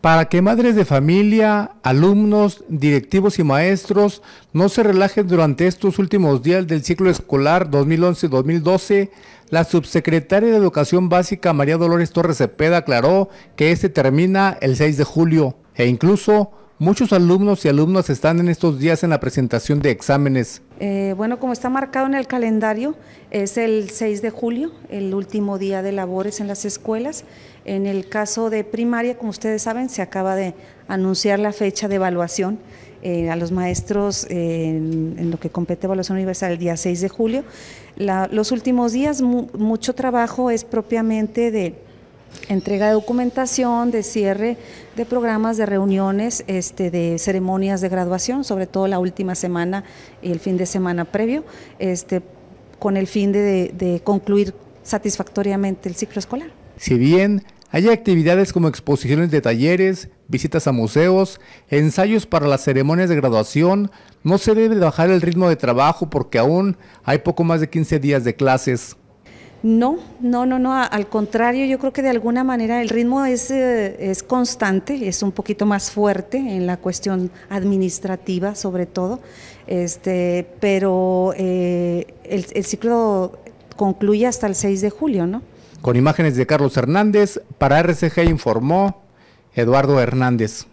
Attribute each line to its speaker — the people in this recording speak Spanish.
Speaker 1: para que madres de familia, alumnos, directivos y maestros no se relajen durante estos últimos días del ciclo escolar 2011-2012, la subsecretaria de Educación Básica María Dolores Torres Cepeda aclaró que este termina el 6 de julio e incluso Muchos alumnos y alumnas están en estos días en la presentación de exámenes.
Speaker 2: Eh, bueno, como está marcado en el calendario, es el 6 de julio, el último día de labores en las escuelas. En el caso de primaria, como ustedes saben, se acaba de anunciar la fecha de evaluación. Eh, a los maestros eh, en, lo que compete evaluación universal el día 6 de julio. los últimos días mucho trabajo es propiamente de entrega de documentación, de cierre de programas, de reuniones, este, de ceremonias de graduación, sobre todo la última semana y el fin de semana previo, este, con el fin de, de concluir satisfactoriamente el ciclo escolar.
Speaker 1: Si bien hay actividades como exposiciones de talleres, visitas a museos, ensayos para las ceremonias de graduación, no se debe bajar el ritmo de trabajo porque aún hay poco más de 15 días de clases.
Speaker 2: No, no, no, no, al contrario, yo creo que de alguna manera el ritmo es, eh, es constante, es un poquito más fuerte en la cuestión administrativa sobre todo, este, pero eh, el, el ciclo concluye hasta el 6 de julio, ¿no?
Speaker 1: Con imágenes de Carlos Hernández, para RCG informó Eduardo Hernández.